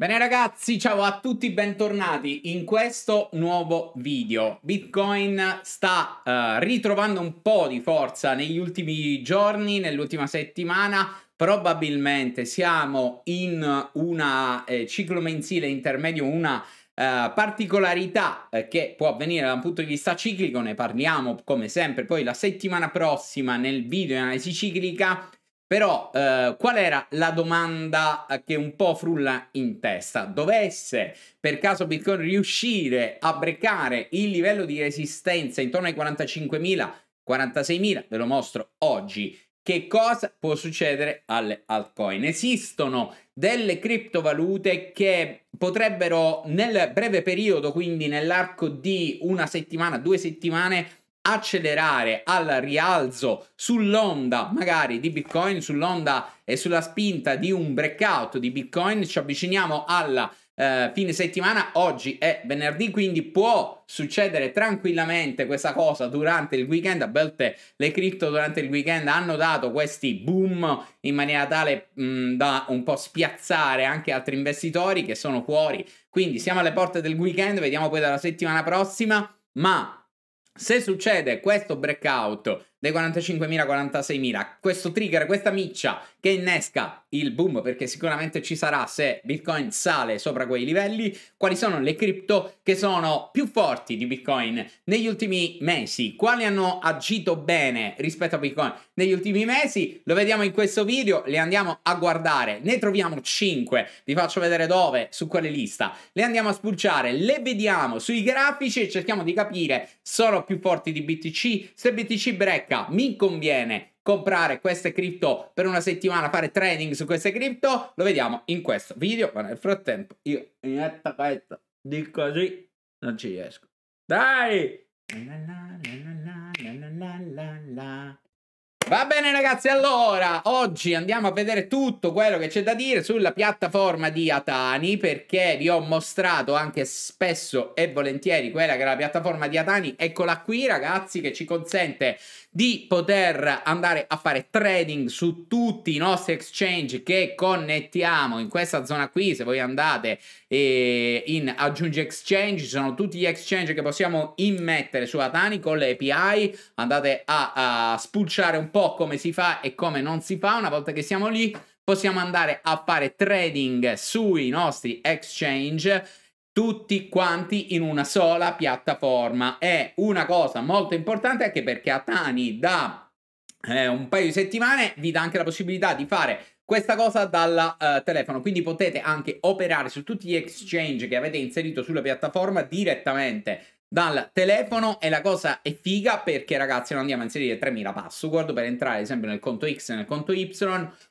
Bene ragazzi, ciao a tutti, bentornati in questo nuovo video. Bitcoin sta uh, ritrovando un po' di forza negli ultimi giorni, nell'ultima settimana. Probabilmente siamo in un eh, ciclo mensile intermedio, una Uh, particolarità uh, che può avvenire da un punto di vista ciclico, ne parliamo come sempre poi la settimana prossima nel video di analisi ciclica però eh, qual era la domanda eh, che un po' frulla in testa? Dovesse per caso Bitcoin riuscire a breccare il livello di resistenza intorno ai 45.000, 46.000, ve lo mostro oggi, che cosa può succedere alle altcoin? Esistono delle criptovalute che potrebbero nel breve periodo, quindi nell'arco di una settimana, due settimane, accelerare al rialzo sull'onda magari di Bitcoin, sull'onda e sulla spinta di un breakout di Bitcoin, ci avviciniamo alla eh, fine settimana, oggi è venerdì, quindi può succedere tranquillamente questa cosa durante il weekend, a volte le cripto durante il weekend hanno dato questi boom in maniera tale mh, mm, da un po' spiazzare anche altri investitori che sono fuori, quindi siamo alle porte del weekend, vediamo poi dalla settimana prossima, ma se succede questo breakout dai 45.000 46.000. Questo trigger, questa miccia che innesca il boom, perché sicuramente ci sarà se Bitcoin sale sopra quei livelli. Quali sono le cripto che sono più forti di Bitcoin negli ultimi mesi? Quali hanno agito bene rispetto a Bitcoin negli ultimi mesi? Lo vediamo in questo video, le andiamo a guardare. Ne troviamo 5, vi faccio vedere dove, su quale lista. Le andiamo a spulciare, le vediamo sui grafici e cerchiamo di capire sono più forti di BTC, se BTC break ricerca mi conviene comprare queste cripto per una settimana, fare trading su queste cripto, lo vediamo in questo video, ma nel frattempo io in netta questo di così non ci riesco. Dai! Va bene ragazzi, allora oggi andiamo a vedere tutto quello che c'è da dire sulla piattaforma di Atani perché vi ho mostrato anche spesso e volentieri quella che è la piattaforma di Atani, eccola qui ragazzi che ci consente di poter andare a fare trading su tutti i nostri exchange che connettiamo in questa zona qui. Se voi andate eh, in aggiungi exchange, ci sono tutti gli exchange che possiamo immettere su Atani con le API. Andate a, a spulciare un po' come si fa e come non si fa. Una volta che siamo lì, possiamo andare a fare trading sui nostri exchange tutti quanti in una sola piattaforma. È una cosa molto importante anche perché Atani da eh, un paio di settimane vi dà anche la possibilità di fare questa cosa dal uh, eh, telefono, quindi potete anche operare su tutti gli exchange che avete inserito sulla piattaforma direttamente dal telefono e la cosa è figa perché ragazzi non andiamo a inserire 3000 password per entrare ad esempio nel conto X e nel conto Y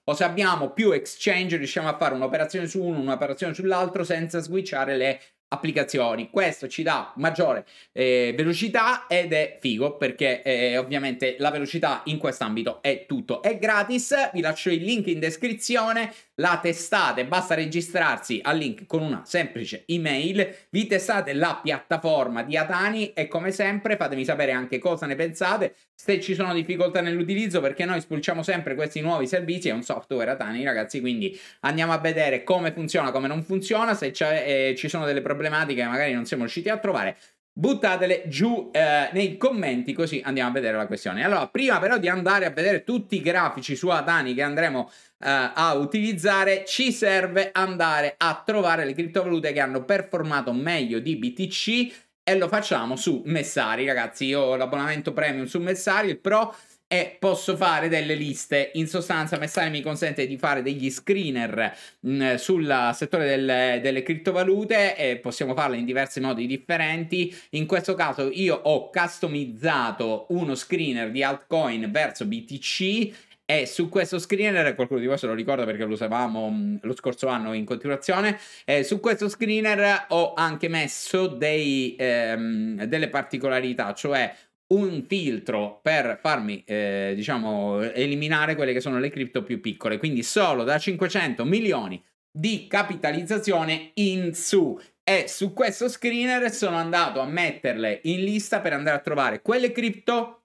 o se abbiamo più exchange riusciamo a fare un'operazione su uno, un'operazione sull'altro senza switchare le applicazioni. Questo ci dà maggiore eh, velocità ed è figo perché eh, ovviamente la velocità in quest'ambito è tutto. È gratis, vi lascio il link in descrizione, la testate, basta registrarsi al link con una semplice email, vi testate la piattaforma di Atani e come sempre fatemi sapere anche cosa ne pensate, se ci sono difficoltà nell'utilizzo perché noi spulciamo sempre questi nuovi servizi è un software Atani ragazzi quindi andiamo a vedere come funziona come non funziona se eh, ci sono delle problematiche magari non siamo riusciti a trovare buttatele giù eh, nei commenti così andiamo a vedere la questione allora prima però di andare a vedere tutti i grafici su Atani che andremo eh, a utilizzare ci serve andare a trovare le criptovalute che hanno performato meglio di BTC e lo facciamo su Messari, ragazzi. Io ho l'abbonamento premium su Messari, il Pro e posso fare delle liste. In sostanza, Messari mi consente di fare degli screener mh, mm, sul settore del, delle criptovalute e possiamo farle in diversi modi differenti. In questo caso, io ho customizzato uno screener di altcoin verso BTC e su questo screener, qualcuno di voi se lo ricorda perché lo usavamo mm, lo scorso anno in continuazione, eh, su questo screener ho anche messo dei, ehm, delle particolarità, cioè un filtro per farmi, eh, diciamo, eliminare quelle che sono le cripto più piccole, quindi solo da 500 milioni di capitalizzazione in su. E su questo screener sono andato a metterle in lista per andare a trovare quelle cripto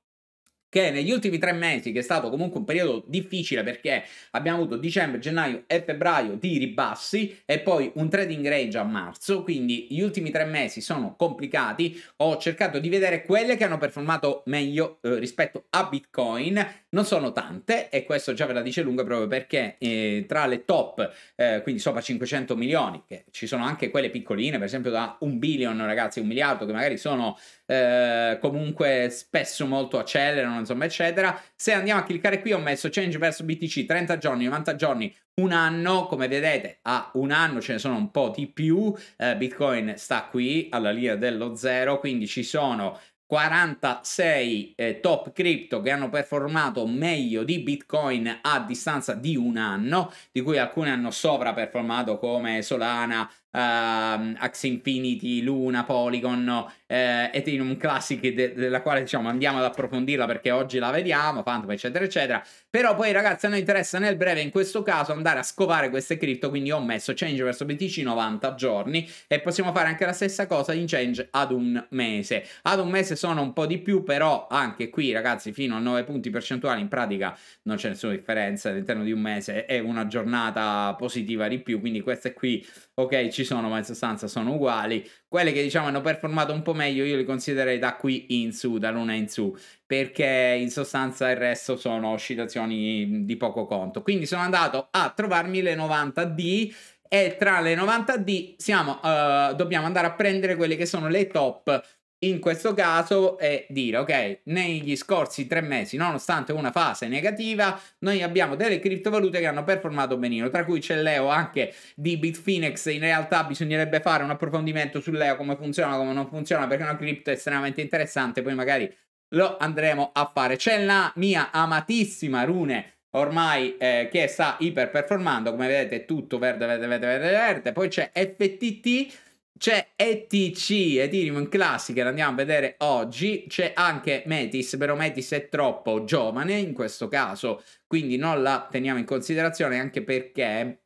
che negli ultimi tre mesi, che è stato comunque un periodo difficile perché abbiamo avuto dicembre, gennaio e febbraio di ribassi e poi un trading range a marzo, quindi gli ultimi tre mesi sono complicati, ho cercato di vedere quelle che hanno performato meglio eh, rispetto a Bitcoin non sono tante e questo già ve la dice lunga proprio perché eh, tra le top, eh, quindi sopra 500 milioni, che ci sono anche quelle piccoline, per esempio da un billion ragazzi, un miliardo, che magari sono eh, comunque spesso molto accelerano, insomma, eccetera. Se andiamo a cliccare qui ho messo change verso BTC 30 giorni, 90 giorni, un anno, come vedete a un anno ce ne sono un po' di più, eh, Bitcoin sta qui alla linea dello zero, quindi ci sono 46 eh, top crypto che hanno performato meglio di Bitcoin a distanza di un anno, di cui alcune hanno sovraperformato come Solana, uh, ehm, Axe Infinity, Luna, Polygon uh, eh, Ethereum Classic de- della quale diciamo andiamo ad approfondirla perché oggi la vediamo, Phantom eccetera eccetera però poi ragazzi a noi interessa nel breve in questo caso andare a scovare queste cripto quindi ho messo change verso BTC 90 giorni e possiamo fare anche la stessa cosa in change ad un mese ad un mese sono un po' di più però anche qui ragazzi fino a 9 punti percentuali in pratica non c'è nessuna differenza all'interno di un mese è una giornata positiva di più quindi queste qui ok ci sono, ma in sostanza sono uguali. Quelle che diciamo hanno performato un po' meglio, io le considererei da qui in su, da luna in su, perché in sostanza il resto sono oscillazioni mm, di poco conto. Quindi sono andato a trovarmi le 90D e tra le 90D siamo, uh, dobbiamo andare a prendere quelle che sono le top in questo caso è dire, ok, negli scorsi tre mesi, nonostante una fase negativa, noi abbiamo delle criptovalute che hanno performato benino, tra cui c'è Leo anche di Bitfinex, in realtà bisognerebbe fare un approfondimento su Leo, come funziona, come non funziona, perché è una cripto estremamente interessante, poi magari lo andremo a fare. C'è la mia amatissima Rune ormai eh, che sta iperperformando, come vedete è tutto verde, verde, verde, verde, verde. Poi c'è FTT c'è ETC, Ethereum Classic, che andiamo a vedere oggi, c'è anche Metis, però Metis è troppo giovane in questo caso, quindi non la teniamo in considerazione anche perché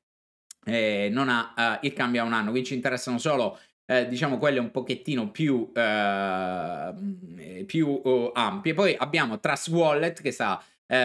eh, non ha eh, il cambio a un anno, quindi ci interessano solo eh, diciamo quelle un pochettino più, eh, più oh, ampie. Poi abbiamo Trust Wallet che sta eh,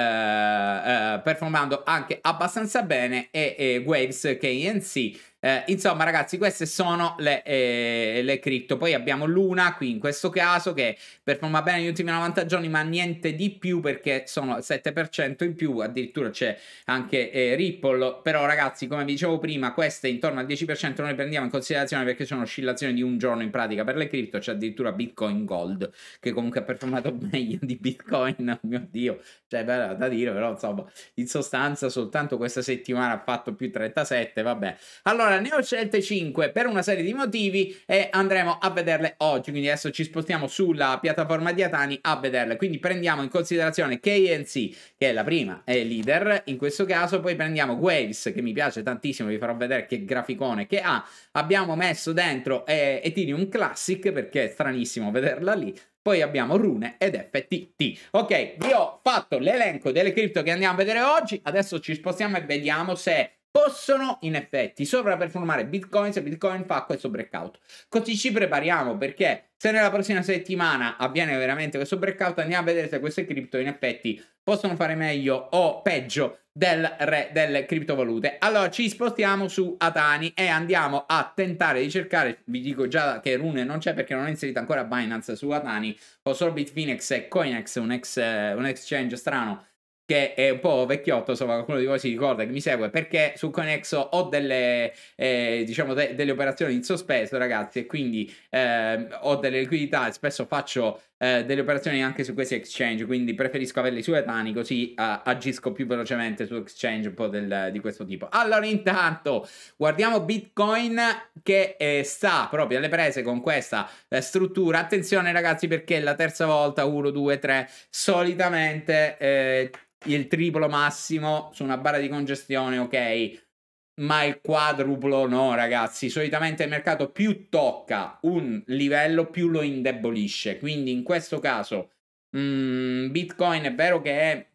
eh, performando anche abbastanza bene e, e Waves KNC eh, insomma, ragazzi, queste sono le, eh, le cripto. Poi abbiamo l'una qui in questo caso che performa bene negli ultimi 90 giorni, ma niente di più perché sono 7% in più. Addirittura c'è anche eh, Ripple. Però, ragazzi, come vi dicevo prima, queste intorno al 10% non le prendiamo in considerazione perché sono oscillazioni di un giorno in pratica per le cripto. C'è addirittura Bitcoin Gold che comunque ha performato meglio di Bitcoin. Oh Mio dio, cioè, beh, da dire, però insomma, in sostanza, soltanto questa settimana ha fatto più 37. Vabbè, allora. Allora, ne ho scelte 5 per una serie di motivi e eh, andremo a vederle oggi. Quindi adesso ci spostiamo sulla piattaforma di Atani a vederle. Quindi prendiamo in considerazione KNC, che è la prima, è leader in questo caso. Poi prendiamo Waves, che mi piace tantissimo, vi farò vedere che graficone che ha. Abbiamo messo dentro eh, Ethereum Classic, perché è stranissimo vederla lì. Poi abbiamo Rune ed FTT. Ok, vi ho fatto l'elenco delle cripto che andiamo a vedere oggi. Adesso ci spostiamo e vediamo se possono in effetti sovraperformare Bitcoin se Bitcoin fa questo breakout. Così ci prepariamo perché se nella prossima settimana avviene veramente questo breakout andiamo a vedere se queste cripto in effetti possono fare meglio o peggio del re delle criptovalute. Allora ci spostiamo su Atani e andiamo a tentare di cercare, vi dico già che Rune non c'è perché non è inserita ancora Binance su Atani, ho solo Bitfinex e Coinex, un, ex, eh, un exchange strano che è un po' vecchiotto, insomma qualcuno di voi si ricorda che mi segue, perché su Conexo ho delle, eh, diciamo de- delle operazioni in sospeso ragazzi e quindi eh, ho delle liquidità e spesso faccio eh, delle operazioni anche su questi exchange, quindi preferisco averli suetani così eh, agisco più velocemente su exchange un po' del, di questo tipo. Allora intanto guardiamo Bitcoin che eh, sta proprio alle prese con questa eh, struttura. Attenzione ragazzi perché la terza volta, 1, 2, 3, solitamente eh, il triplo massimo su una barra di congestione, ok, ma il quadruplo no, ragazzi. Solitamente il mercato più tocca un livello, più lo indebolisce. Quindi in questo caso mh, mm, Bitcoin è vero che è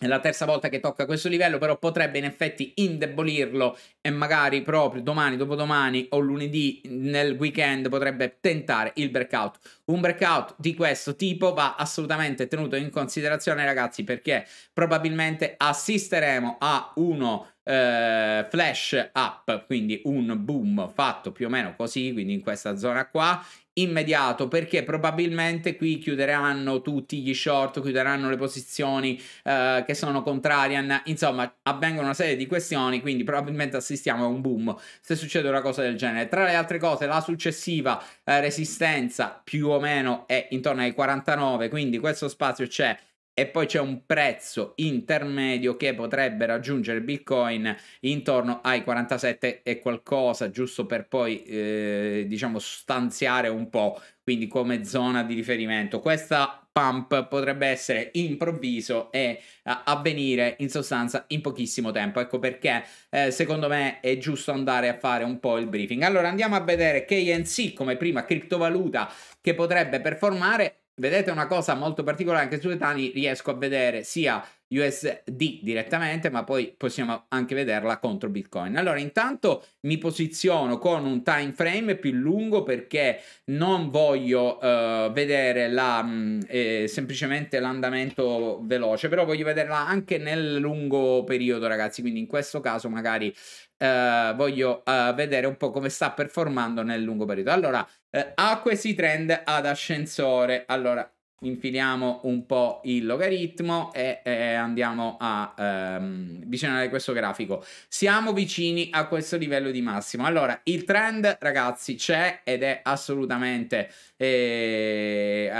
è la terza volta che tocca questo livello, però potrebbe in effetti indebolirlo e magari proprio domani, dopodomani o lunedì nel weekend potrebbe tentare il breakout. Un breakout di questo tipo va assolutamente tenuto in considerazione ragazzi perché probabilmente assisteremo a uno eh, flash up, quindi un boom fatto più o meno così, quindi in questa zona qua, immediato perché probabilmente qui chiuderanno tutti gli short, chiuderanno le posizioni eh, che sono contrarian, insomma avvengono una serie di questioni, quindi probabilmente assistiamo a un boom se succede una cosa del genere. Tra le altre cose la successiva eh, resistenza più o meno è intorno ai 49, quindi questo spazio c'è e poi c'è un prezzo intermedio che potrebbe raggiungere Bitcoin intorno ai 47 e qualcosa, giusto per poi eh, diciamo stanziare un po', quindi come zona di riferimento. Questa pump potrebbe essere improvviso e uh, avvenire in sostanza in pochissimo tempo. Ecco perché eh, secondo me è giusto andare a fare un po' il briefing. Allora andiamo a vedere KNC come prima criptovaluta che potrebbe performare vedete una cosa molto particolare anche sulle tani, riesco a vedere sia USD direttamente, ma poi possiamo anche vederla contro Bitcoin. Allora, intanto mi posiziono con un time frame più lungo perché non voglio eh, vedere la, mh, mm, eh, semplicemente l'andamento veloce, però voglio vederla anche nel lungo periodo, ragazzi. Quindi in questo caso magari eh, voglio eh, vedere un po' come sta performando nel lungo periodo. Allora, ha eh, questi trend ad ascensore. Allora, infiliamo un po' il logaritmo e, e andiamo a ehm, visionare questo grafico. Siamo vicini a questo livello di massimo. Allora, il trend, ragazzi, c'è ed è assolutamente eh,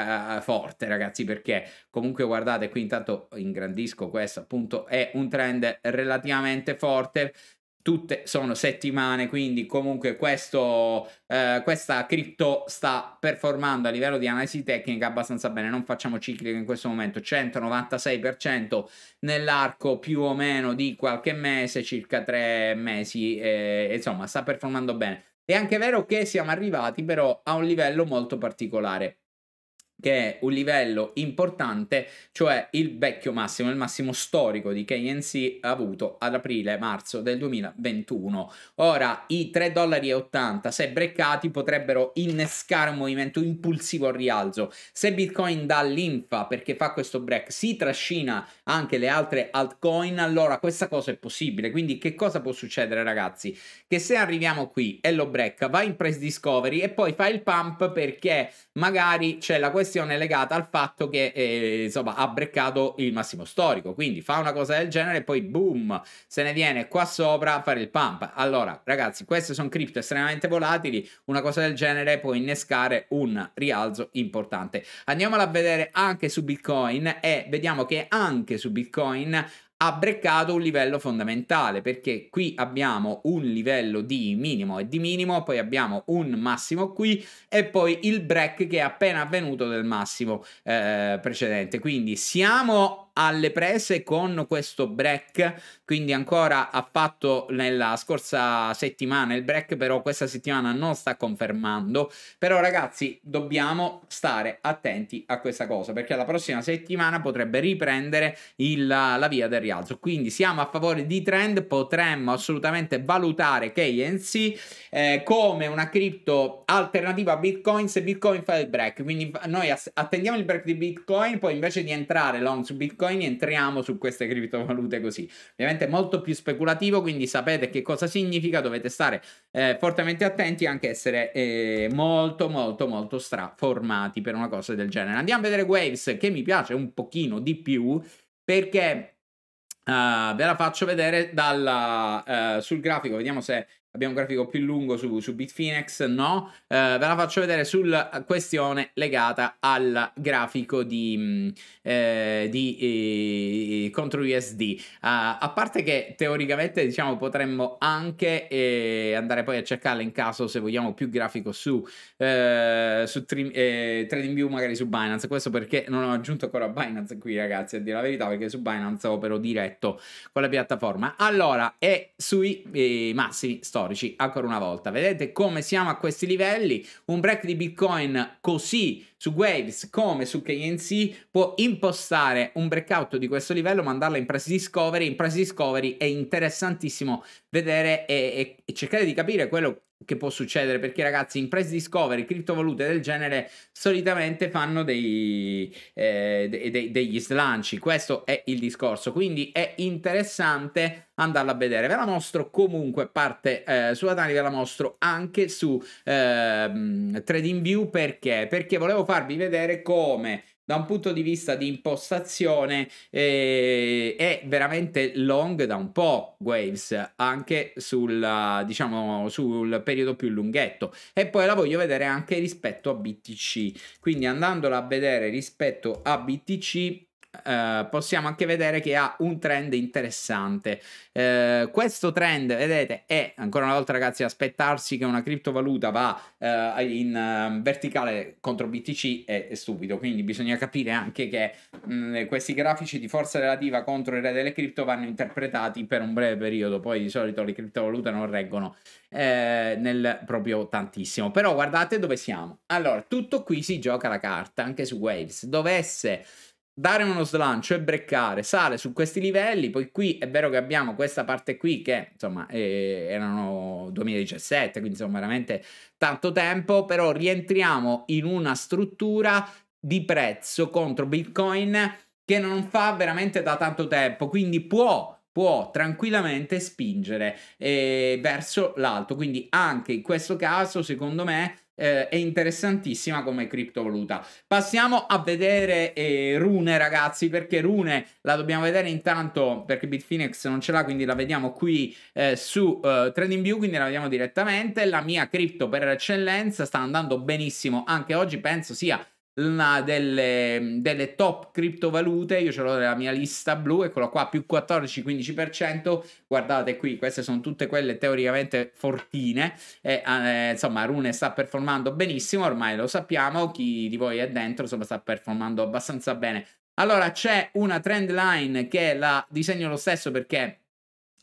forte, ragazzi, perché comunque guardate qui intanto ingrandisco questo, appunto, è un trend relativamente forte tutte sono settimane, quindi comunque questo, eh, questa cripto sta performando a livello di analisi tecnica abbastanza bene, non facciamo ciclico in questo momento, 196% nell'arco più o meno di qualche mese, circa tre mesi, eh, insomma sta performando bene. È anche vero che siamo arrivati però a un livello molto particolare che è un livello importante, cioè il vecchio massimo, il massimo storico di KNC avuto ad aprile-marzo del 2021. Ora i 3,80 dollari se breccati potrebbero innescare un movimento impulsivo al rialzo. Se Bitcoin dà linfa perché fa questo break, si trascina anche le altre altcoin, allora questa cosa è possibile. Quindi che cosa può succedere ragazzi? Che se arriviamo qui e lo break, va in price discovery e poi fa il pump perché magari c'è la questione questione legata al fatto che eh, insomma ha breccato il massimo storico quindi fa una cosa del genere e poi boom se ne viene qua sopra a fare il pump allora ragazzi queste sono cripto estremamente volatili una cosa del genere può innescare un rialzo importante andiamola a vedere anche su bitcoin e vediamo che anche su bitcoin ha breccato un livello fondamentale perché qui abbiamo un livello di minimo e di minimo, poi abbiamo un massimo qui e poi il break che è appena avvenuto del massimo eh, precedente. Quindi siamo alle prese con questo break, quindi ancora ha fatto nella scorsa settimana il break, però questa settimana non sta confermando. Però ragazzi, dobbiamo stare attenti a questa cosa, perché la prossima settimana potrebbe riprendere il, la via del rialzo. Quindi siamo a favore di trend, potremmo assolutamente valutare KNC eh, come una cripto alternativa a Bitcoin se Bitcoin fa il break. Quindi noi attendiamo il break di Bitcoin, poi invece di entrare long su Bitcoin Bitcoin entriamo su queste criptovalute così. Ovviamente è molto più speculativo, quindi sapete che cosa significa, dovete stare eh, fortemente attenti e anche essere eh, molto molto molto straformati per una cosa del genere. Andiamo a vedere Waves che mi piace un pochino di più perché Uh, ve la faccio vedere dalla, uh, sul grafico, vediamo se Abbiamo un grafico più lungo su, su Bitfinex, no? Eh, ve la faccio vedere sulla questione legata al grafico di, mm, eh, di eh, contro USD. Eh, a parte che teoricamente, diciamo, potremmo anche eh, andare poi a cercarla in caso se vogliamo più grafico su, eh, su TradingView, magari su Binance. Questo perché non ho aggiunto ancora Binance qui, ragazzi, a dire la verità, perché su Binance opero diretto con la piattaforma. Allora, è sui massimi storici storici ancora una volta. Vedete come siamo a questi livelli? Un break di Bitcoin così su Waves come su KNC può impostare un breakout di questo livello, mandarla in price discovery. In price discovery è interessantissimo vedere e, e, cercare di capire quello che può succedere perché ragazzi in price discovery criptovalute del genere solitamente fanno dei, eh, de, de, degli slanci questo è il discorso quindi è interessante andarla a vedere ve la mostro comunque parte eh, sulla Tani ve la mostro anche su eh, TradingView perché perché volevo farvi vedere come da un punto di vista di impostazione eh, è veramente long da un po' Waves anche sul diciamo sul periodo più lunghetto e poi la voglio vedere anche rispetto a BTC quindi andandola a vedere rispetto a BTC eh, possiamo anche vedere che ha un trend interessante. Eh, questo trend, vedete, è ancora una volta, ragazzi, aspettarsi che una criptovaluta va eh, in ehm, verticale contro BTC è, è, stupido. Quindi bisogna capire anche che mh, mm, questi grafici di forza relativa contro il re delle cripto vanno interpretati per un breve periodo. Poi di solito le criptovalute non reggono eh, nel proprio tantissimo. Però guardate dove siamo. Allora, tutto qui si gioca la carta anche su Waves. Dovesse dare uno slancio e breccare, sale su questi livelli, poi qui è vero che abbiamo questa parte qui che insomma eh, erano 2017, quindi insomma veramente tanto tempo, però rientriamo in una struttura di prezzo contro Bitcoin che non fa veramente da tanto tempo, quindi può può tranquillamente spingere eh, verso l'alto, quindi anche in questo caso secondo me eh, è interessantissima come criptovaluta. Passiamo a vedere eh, Rune, ragazzi, perché Rune la dobbiamo vedere intanto perché Bitfinex non ce l'ha, quindi la vediamo qui eh, su eh, TradingView, quindi la vediamo direttamente. La mia cripto per eccellenza sta andando benissimo anche oggi, penso sia una delle, delle, top criptovalute, io ce l'ho nella mia lista blu, eccola qua, più 14-15%, guardate qui, queste sono tutte quelle teoricamente fortine, e, eh, insomma Rune sta performando benissimo, ormai lo sappiamo, chi di voi è dentro insomma, sta performando abbastanza bene. Allora c'è una trend line che la disegno lo stesso perché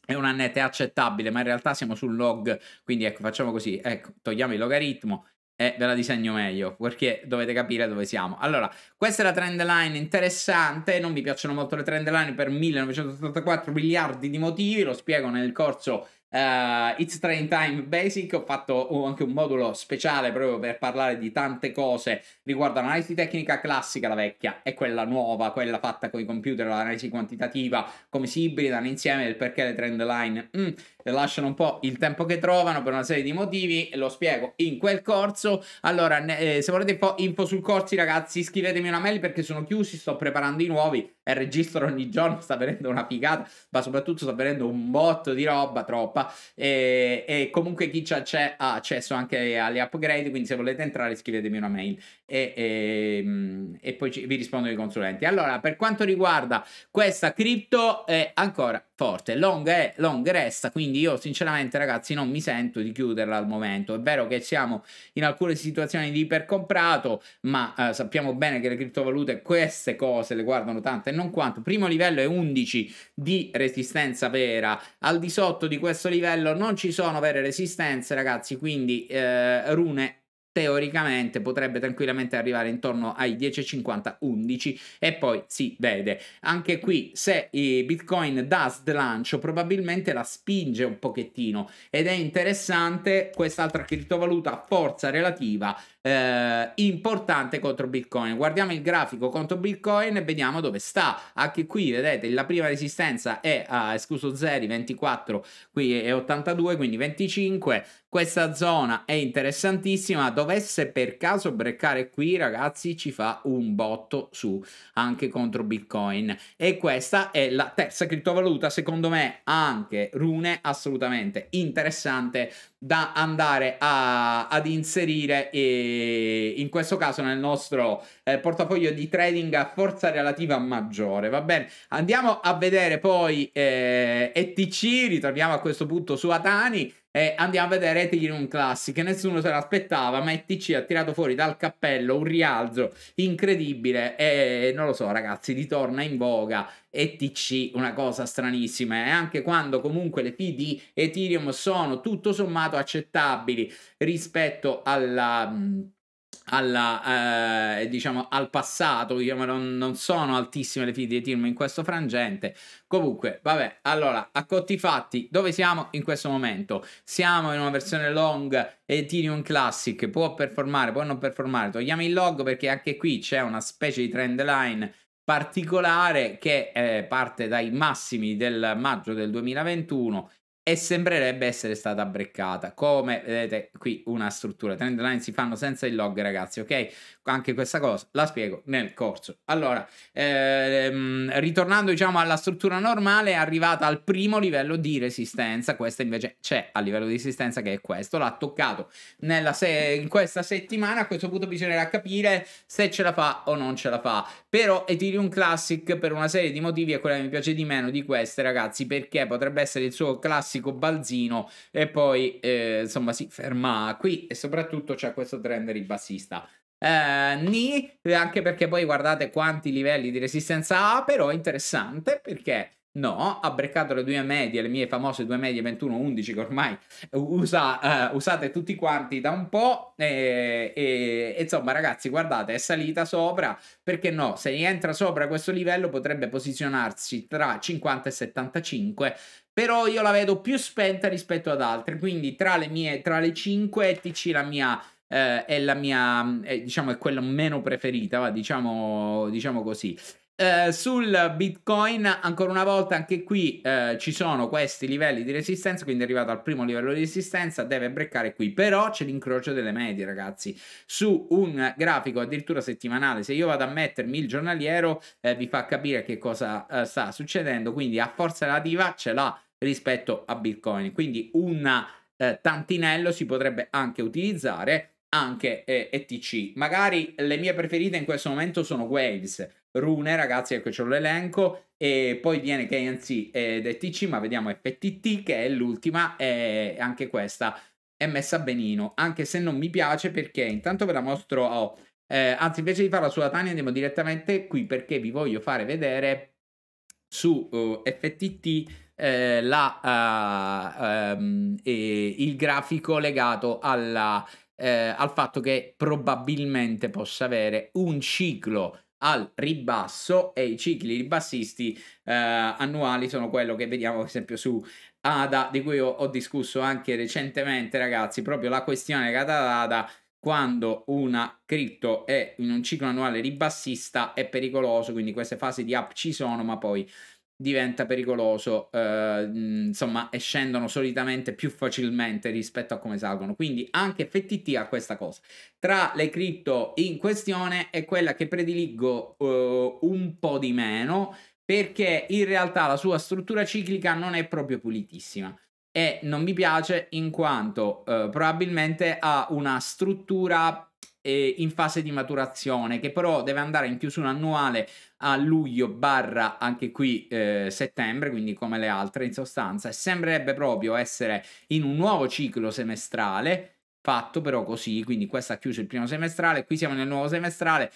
è un annete accettabile, ma in realtà siamo sul log, quindi ecco, facciamo così, ecco, togliamo il logaritmo e eh, ve la disegno meglio perché dovete capire dove siamo. Allora, questa è la trend line interessante, non mi piacciono molto le trend line per 1984 miliardi di motivi, lo spiego nel corso Uh, It's Train Time Basic, ho fatto anche un modulo speciale proprio per parlare di tante cose riguardo all'analisi tecnica classica, la vecchia, e quella nuova, quella fatta con i computer, l'analisi quantitativa, come si ibridano insieme, il perché le trend line mm, lasciano un po' il tempo che trovano per una serie di motivi, lo spiego in quel corso. Allora, eh, se volete un po' info sul corso, ragazzi, scrivetemi una mail perché sono chiusi, sto preparando i nuovi e registro ogni giorno, sta venendo una figata, ma soprattutto sta venendo un botto di roba, troppa. E, e comunque chi c'è, c'è ha accesso anche alle upgrade, quindi se volete entrare scrivetemi una mail e, e, ehm, e poi ci, vi rispondo ai consulenti. Allora, per quanto riguarda questa cripto, è eh, ancora forte. Long, è, long resta, quindi io sinceramente ragazzi non mi sento di chiuderla al momento. È vero che siamo in alcune situazioni di ipercomprato, ma eh, sappiamo bene che le criptovalute queste cose le guardano tanto e non quanto. Primo livello è 11 di resistenza vera. Al di sotto di questo livello non ci sono vere resistenze ragazzi, quindi eh, rune teoricamente potrebbe tranquillamente arrivare intorno ai 10,50 11 e poi si vede anche qui se bitcoin da slancio probabilmente la spinge un pochettino ed è interessante quest'altra criptovaluta a forza relativa eh, importante contro bitcoin guardiamo il grafico contro bitcoin e vediamo dove sta anche qui vedete la prima resistenza è a escluso 0 24 qui è 82 quindi 25 questa zona è interessantissima, dovesse per caso breccare qui ragazzi ci fa un botto su anche contro Bitcoin e questa è la terza criptovaluta secondo me anche Rune assolutamente interessante da andare a, ad inserire e in questo caso nel nostro eh, portafoglio di trading a forza relativa maggiore va bene andiamo a vedere poi eh, ETC ritorniamo a questo punto su Atani eh, andiamo a vedere Etikin un classic, che nessuno se l'aspettava, ma ETC ha tirato fuori dal cappello un rialzo incredibile e non lo so ragazzi, ritorna in voga ETC, una cosa stranissima e anche quando comunque le fee di Ethereum sono tutto sommato accettabili rispetto alla... Mh, mm, alla, eh, diciamo, al passato, diciamo, non, non, sono altissime le figlie di Tirm in questo frangente. Comunque, vabbè, allora, a cotti fatti, dove siamo in questo momento? Siamo in una versione long Ethereum Classic, può performare, può non performare, togliamo il log perché anche qui c'è una specie di trend line particolare che eh, parte dai massimi del maggio del 2021 e sembrerebbe essere stata breccata. Come vedete qui una struttura, trend line si fanno senza il log ragazzi, ok? Anche questa cosa la spiego nel corso. Allora, ehm, ritornando diciamo alla struttura normale, è arrivata al primo livello di resistenza, questa invece c'è a livello di resistenza che è questo, l'ha toccato nella se- in questa settimana, a questo punto bisognerà capire se ce la fa o non ce la fa. Però Ethereum Classic per una serie di motivi è quella che mi piace di meno di queste ragazzi, perché potrebbe essere il suo classico classico balzino e poi eh, insomma si ferma qui e soprattutto c'è questo trend ribassista. Eh, ni, anche perché poi guardate quanti livelli di resistenza ha, però interessante perché No, ha breccato le due medie, le mie famose due medie 21-11 che ormai usa, uh, usate tutti quanti da un po'. E, e, e, insomma, ragazzi, guardate, è salita sopra. Perché no? Se entra sopra questo livello potrebbe posizionarsi tra 50 e 75. Però io la vedo più spenta rispetto ad altre. Quindi tra le mie, tra le 5 TC la mia... Eh, è la mia, eh, diciamo, è quella meno preferita, va, diciamo, diciamo così. Eh, sul Bitcoin, ancora una volta, anche qui eh, ci sono questi livelli di resistenza, quindi è arrivato al primo livello di resistenza, deve breccare qui, però c'è l'incrocio delle medie, ragazzi, su un grafico addirittura settimanale. Se io vado a mettermi il giornaliero, eh, vi fa capire che cosa eh, sta succedendo, quindi a forza relativa ce l'ha rispetto a Bitcoin, quindi un eh, tantinello si potrebbe anche utilizzare anche eh, ETC. Magari le mie preferite in questo momento sono Waves, Rune, ragazzi, ecco c'è l'elenco. E poi viene KNC ed ETC, ma vediamo FTT che è l'ultima, e anche questa è messa benino. Anche se non mi piace perché intanto ve la mostro. Oh, eh, anzi, invece di farla sulla Tania, andiamo direttamente qui perché vi voglio fare vedere su uh, eh, FTT. Eh, la, uh, um, eh, ehm, il grafico legato alla, eh, al fatto che probabilmente possa avere un ciclo al ribasso e i cicli ribassisti eh, annuali sono quello che vediamo ad esempio su ADA di cui ho, ho discusso anche recentemente ragazzi proprio la questione legata ad ADA quando una cripto è in un ciclo annuale ribassista è pericoloso quindi queste fasi di up ci sono ma poi diventa pericoloso, eh, insomma, e scendono solitamente più facilmente rispetto a come salgono. Quindi anche FTT ha questa cosa. Tra le cripto in questione è quella che prediligo eh, un po' di meno perché in realtà la sua struttura ciclica non è proprio pulitissima e non mi piace in quanto eh, probabilmente ha una struttura eh, in fase di maturazione, che però deve andare in chiusura annuale a luglio barra anche qui eh, settembre, quindi come le altre in sostanza, e sembrerebbe proprio essere in un nuovo ciclo semestrale, fatto però così, quindi questa ha chiuso il primo semestrale, qui siamo nel nuovo semestrale,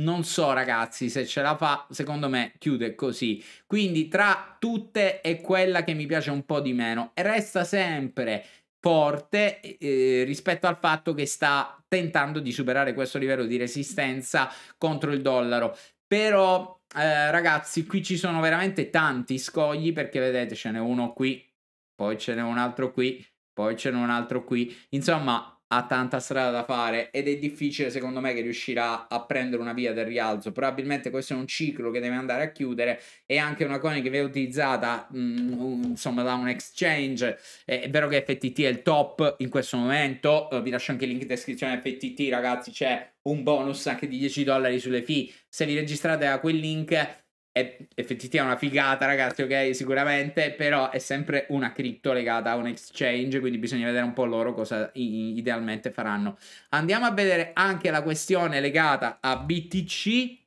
non so ragazzi se ce la fa, secondo me chiude così. Quindi tra tutte è quella che mi piace un po' di meno e resta sempre forte eh, eh, rispetto al fatto che sta tentando di superare questo livello di resistenza contro il dollaro. Però eh, ragazzi, qui ci sono veramente tanti scogli perché vedete ce n'è uno qui, poi ce n'è un altro qui, poi ce n'è un altro qui. Insomma, ha tanta strada da fare ed è difficile secondo me che riuscirà a prendere una via del rialzo. Probabilmente questo è un ciclo che deve andare a chiudere e anche una coin che viene utilizzata mh, mm, insomma da un exchange. È vero che FTT è il top in questo momento, eh, vi lascio anche il link in descrizione FTT ragazzi, c'è un bonus anche di 10 dollari sulle fee. Se vi registrate a quel link è effettivamente una figata, ragazzi, ok? Sicuramente, però è sempre una cripto legata a un exchange, quindi bisogna vedere un po' loro cosa idealmente faranno. Andiamo a vedere anche la questione legata a BTC,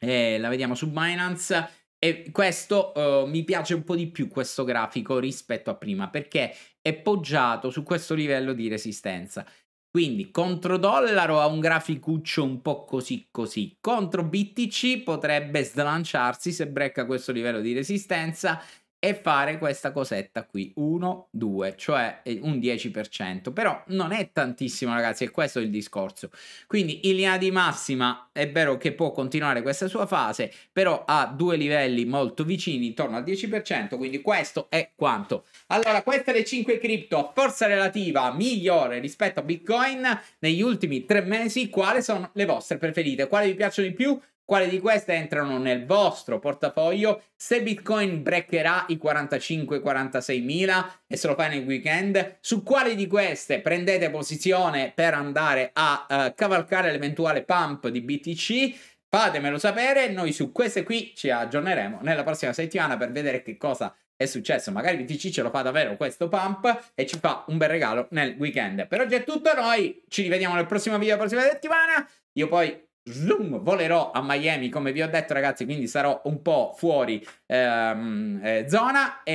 eh, la vediamo su Binance. E questo eh, mi piace un po' di più questo grafico rispetto a prima perché è poggiato su questo livello di resistenza. Quindi contro dollaro ha un graficuccio un po' così così, contro BTC potrebbe slanciarsi se brecca questo livello di resistenza e fare questa cosetta qui 1 2 cioè eh, un 10% però non è tantissimo ragazzi e questo è il discorso quindi in linea di massima è vero che può continuare questa sua fase però a due livelli molto vicini intorno al 10% quindi questo è quanto allora queste le 5 cripto a forza relativa migliore rispetto a bitcoin negli ultimi tre mesi quali sono le vostre preferite quali vi piacciono di più quale di queste entrano nel vostro portafoglio se Bitcoin breccherà i 45-46 mila e se lo fai nel weekend? Su quale di queste prendete posizione per andare a uh, cavalcare l'eventuale pump di BTC? Fatemelo sapere, noi su queste qui ci aggiorneremo nella prossima settimana per vedere che cosa è successo. Magari BTC ce lo fa davvero questo pump e ci fa un bel regalo nel weekend. Per oggi è tutto, noi ci rivediamo nel prossimo video, la prossima settimana. Io poi Zoom, volerò a Miami, come vi ho detto ragazzi, quindi sarò un po' fuori ehm, eh, zona, e,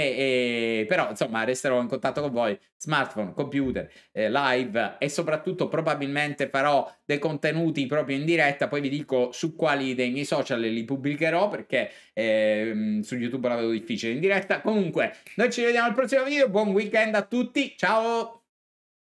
e, però insomma resterò in contatto con voi, smartphone, computer, eh, live e soprattutto probabilmente farò dei contenuti proprio in diretta, poi vi dico su quali dei miei social li pubblicherò perché ehm, su YouTube la vedo difficile in diretta. Comunque, noi ci vediamo al prossimo video, buon weekend a tutti, ciao!